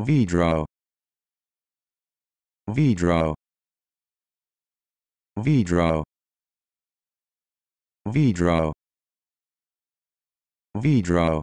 Vidro Vidro Vidro Vidro Vidro